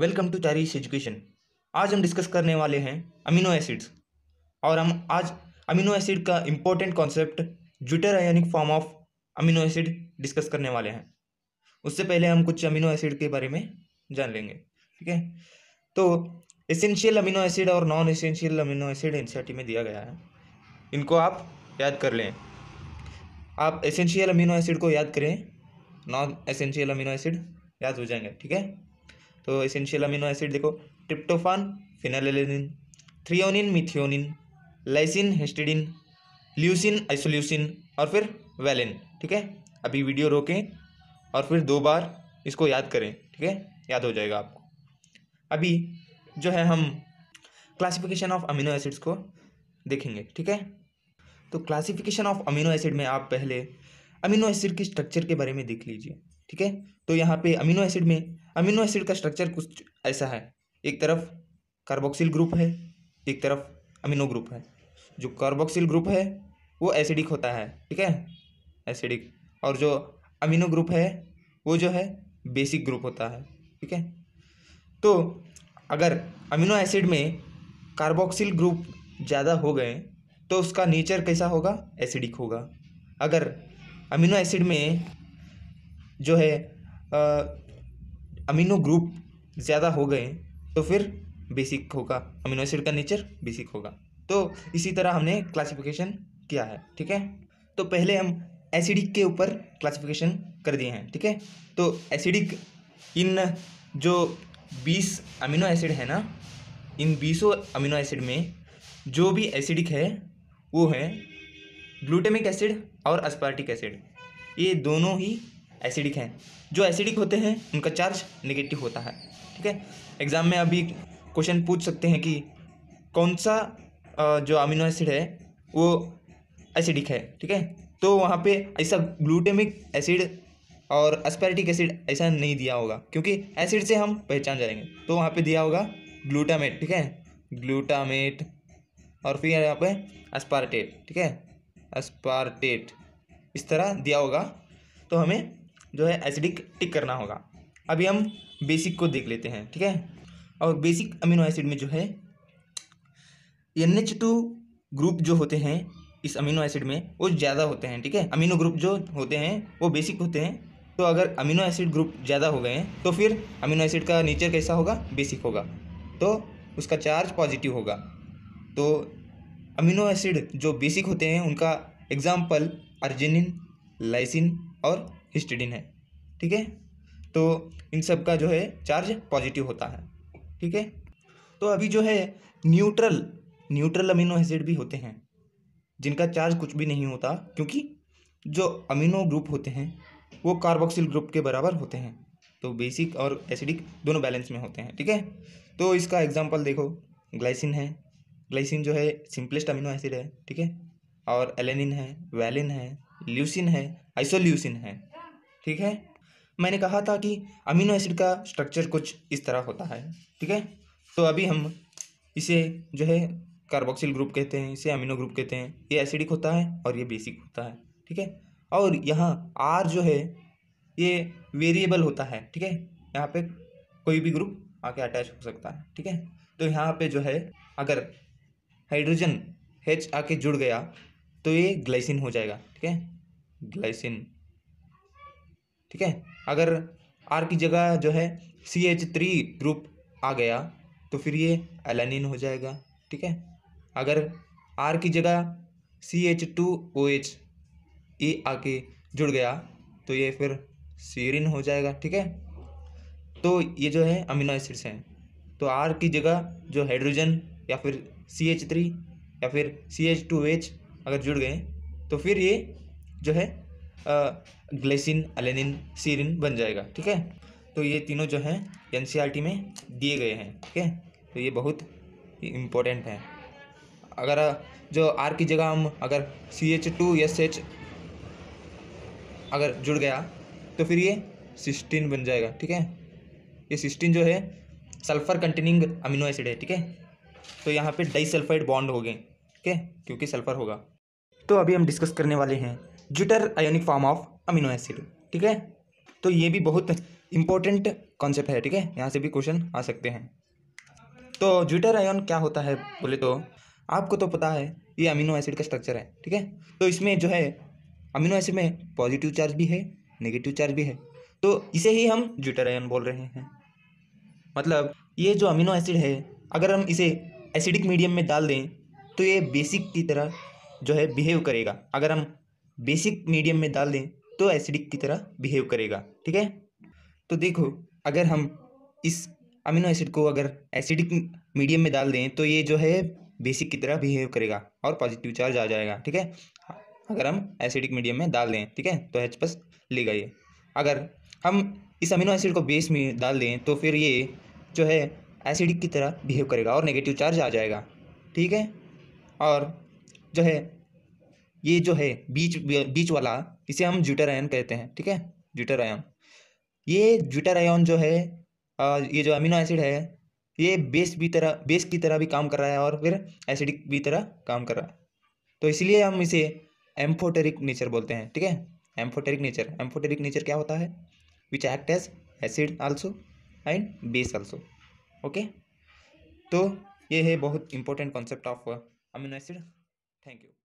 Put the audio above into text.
welcome to चारिश education आज हम discuss करने वाले हैं अमीनो एसिड्स और हम आज अमीनो एसिड का important concept zwitterionic form of amino acid discuss करने वाले हैं उससे पहले हम कुछ अमीनो एसिड के बारे में जान लेंगे ठीक है तो एसेंशियल अमीनो एसिड और नॉन एसेंशियल अमीनो एसिड एन में दिया गया है इनको आप याद कर लें आप एसेंशियल अमीनो एसिड को याद करें नॉन एसेंशियल अमीनो एसिड याद हो जाएंगे ठीक है तो एसेंशियल अमीनो एसिड देखो tryptophan phenylalanine threonine methionine lysine histidine leucine isoleucine और फिर वेलिन ठीक है अभी वीडियो रोकें और फिर दो बार इसको याद करें ठीक है याद हो जाएगा आपको अभी जो है हम क्लासिफिकेशन ऑफ अमीनो एसिड्स को देखेंगे ठीक है तो क्लासिफिकेशन ऑफ अमीनो एसिड में आप पहले अमीनो एसिड की स्ट्रक्चर के बारे में देख लीजिए ठीक है तो यहाँ पे अमीनो एसिड में अमीनो एसिड का स्ट्रक्चर कुछ ऐसा है एक तरफ कार्बोक्सिल ग्रुप है एक तरफ अमीनो ग्रुप है जो कार्बोक्सिल ग्रुप है वो एसिडिक होता है ठीक है एसिडिक और जो अमीनो ग्रुप है वो जो है बेसिक ग्रुप होता है ठीक है तो अगर अमीनो एसिड में कार्बोक्सिल ग्रुप ज़्यादा हो गए तो उसका नेचर कैसा होगा एसिडिक होगा अगर अमीनो एसिड में जो है अमीनो ग्रुप ज़्यादा हो गए तो फिर बेसिक होगा अमीनो एसिड का नेचर बेसिक होगा तो इसी तरह हमने क्लासिफिकेशन किया है ठीक है तो पहले हम एसिडिक के ऊपर क्लासिफिकेशन कर दिए हैं ठीक है तो एसिडिक इन जो बीस अमीनो एसिड है ना इन बीसों अमीनो एसिड में जो भी एसिडिक है वो है ग्लूटेमिक एसिड और अस्पार्टिक एसिड ये दोनों ही एसिडिक हैं जो एसिडिक होते हैं उनका चार्ज निगेटिव होता है ठीक है एग्ज़ाम में अभी क्वेश्चन पूछ सकते हैं कि कौन सा जो अमीनो एसिड है वो एसिडिक है ठीक है तो वहाँ पे ऐसा ग्लूटेमिक एसिड और एस्पैरिटिक एसिड ऐसा नहीं दिया होगा क्योंकि एसिड से हम पहचान जाएंगे तो वहाँ पे दिया होगा ग्लूटामेट ठीक है ग्लूटामेट और फिर यहाँ पे एस्पार्टेट ठीक है एस्पार्टेट इस तरह दिया होगा तो हमें जो है एसिडिक टिक करना होगा अभी हम बेसिक को देख लेते हैं ठीक है और बेसिक अमीनो एसिड में जो है एन एच टू ग्रुप जो होते हैं इस अमीनो एसिड में वो ज़्यादा होते हैं ठीक है अमीनो ग्रुप जो होते हैं वो बेसिक होते हैं तो अगर अमीनो एसिड ग्रुप ज़्यादा हो गए हैं तो फिर अमीनो एसिड का नेचर कैसा होगा बेसिक होगा तो उसका चार्ज पॉजिटिव होगा तो अमीनो एसिड जो बेसिक होते हैं उनका एग्जाम्पल अर्जिनिन लाइसिन और हिस्टिडिन है ठीक है तो इन सब का जो है चार्ज पॉजिटिव होता है ठीक है तो अभी जो है न्यूट्रल न्यूट्रल अमीनो एसिड भी होते हैं जिनका चार्ज कुछ भी नहीं होता क्योंकि जो अमीनो ग्रुप होते हैं वो कार्बोक्सिल ग्रुप के बराबर होते हैं तो बेसिक और एसिडिक दोनों बैलेंस में होते हैं ठीक है तो इसका एग्जाम्पल देखो ग्लाइसिन है ग्लाइसिन जो है सिंपलेस्ट अमीनो एसिड है ठीक है और एलेनिन है वैलिन है ल्यूसिन है आइसोल्यूसिन है ठीक है मैंने कहा था कि अमीनो एसिड का स्ट्रक्चर कुछ इस तरह होता है ठीक है तो अभी हम इसे जो है कार्बोक्सिल ग्रुप कहते हैं इसे अमीनो ग्रुप कहते हैं ये एसिडिक होता है और ये बेसिक होता है ठीक है और यहाँ आर जो है ये वेरिएबल होता है ठीक है यहाँ पे कोई भी ग्रुप आके अटैच हो सकता है ठीक है तो यहाँ पे जो है अगर हाइड्रोजन हेच आके जुड़ गया तो ये ग्लाइसिन हो जाएगा ठीक है ग्लाइसिन ठीक है अगर आर की जगह जो है सी एच थ्री ग्रुप आ गया तो फिर ये एलानिन हो जाएगा ठीक है अगर आर की जगह C H two O H ए आके जुड़ गया तो ये फिर सीरिन हो जाएगा ठीक है तो ये जो है अमीनो एसिड्स हैं तो आर की जगह जो हाइड्रोजन या फिर सी एच थ्री या फिर सी एच टू एच अगर जुड़ गए तो फिर ये जो है ग्लेसिन अलेनिन सीरिन बन जाएगा ठीक है तो ये तीनों जो हैं एन e में दिए गए हैं ठीक है तो ये बहुत इम्पोर्टेंट है अगर जो आर की जगह हम अगर C H two S H अगर जुड़ गया तो फिर ये सिस्टीन बन जाएगा ठीक है ये सिस्टीन जो है सल्फर कंटेनिंग अमीनो एसिड है ठीक है तो यहाँ पे डाई सल्फाइड बॉन्ड हो गए ठीक है क्योंकि सल्फर होगा तो अभी हम डिस्कस करने वाले हैं zwitterionic form of amino acid ठीक है तो ये भी बहुत इंपॉर्टेंट कॉन्सेप्ट है ठीक है यहाँ से भी क्वेश्चन आ सकते हैं तो जुटर आयोन क्या होता है बोले तो आपको तो पता है ये अमीनो एसिड का स्ट्रक्चर है ठीक है तो इसमें जो है अमीनो एसिड में पॉजिटिव चार्ज भी है नेगेटिव चार्ज भी है तो इसे ही हम जुटर आयन बोल रहे हैं मतलब ये जो अमीनो एसिड है अगर हम इसे एसिडिक मीडियम में डाल दें तो ये बेसिक की तरह जो है बिहेव करेगा अगर हम बेसिक मीडियम में डाल दें तो एसिडिक की तरह बिहेव करेगा ठीक है तो देखो अगर हम इस अमीनो एसिड को अगर एसिडिक मीडियम में डाल दें तो ये जो है बेसिक की तरह बिहेव करेगा और पॉजिटिव चार्ज आ जाएगा ठीक है अगर हम एसिडिक मीडियम में डाल दें ठीक है तो एच प्लस लेगा ये अगर हम इस अमीनो एसिड को बेस में डाल दें तो फिर ये जो है एसिडिक की तरह बिहेव करेगा और नेगेटिव चार्ज आ जाएगा ठीक है और जो है ये जो है बीच बीच वाला इसे हम जुटर आयन कहते हैं ठीक है जूटर आयन ये जुटर आयन जो है ये जो अमीनो एसिड है ये बेस भी तरह बेस की तरह भी काम कर रहा है और फिर एसिडिक भी तरह काम कर रहा है तो इसलिए हम इसे एम्फोटेरिक नेचर बोलते हैं ठीक है एम्फोटेरिक नेचर एम्फोटेरिक नेचर क्या होता है which act as acid also and base also okay तो ये है बहुत important concept of amino acid thank you